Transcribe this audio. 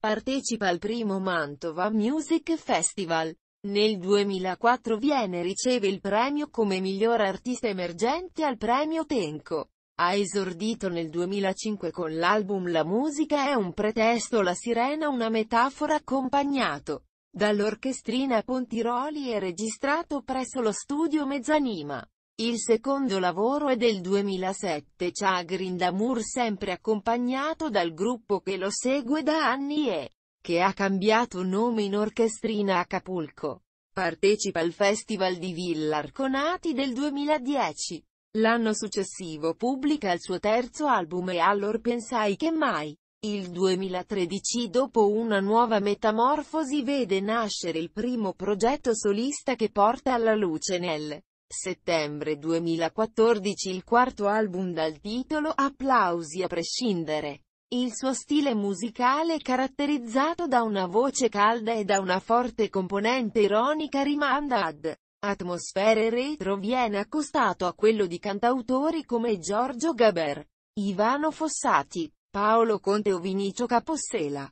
Partecipa al primo Mantova Music Festival. Nel 2004 viene riceve il premio come miglior artista emergente al premio Tenco. Ha esordito nel 2005 con l'album La musica è un pretesto La sirena una metafora accompagnato dall'orchestrina Pontiroli e registrato presso lo studio Mezzanima. Il secondo lavoro è del 2007 Chagrin Damour sempre accompagnato dal gruppo che lo segue da anni e che ha cambiato nome in Orchestrina Acapulco. Partecipa al Festival di Villa Arconati del 2010. L'anno successivo pubblica il suo terzo album e Allor pensai che mai. Il 2013 dopo una nuova metamorfosi vede nascere il primo progetto solista che porta alla luce nel Settembre 2014 il quarto album dal titolo Applausi a prescindere. Il suo stile musicale caratterizzato da una voce calda e da una forte componente ironica rimanda ad atmosfere retro viene accostato a quello di cantautori come Giorgio Gaber, Ivano Fossati, Paolo Conte o Vinicio Capossela.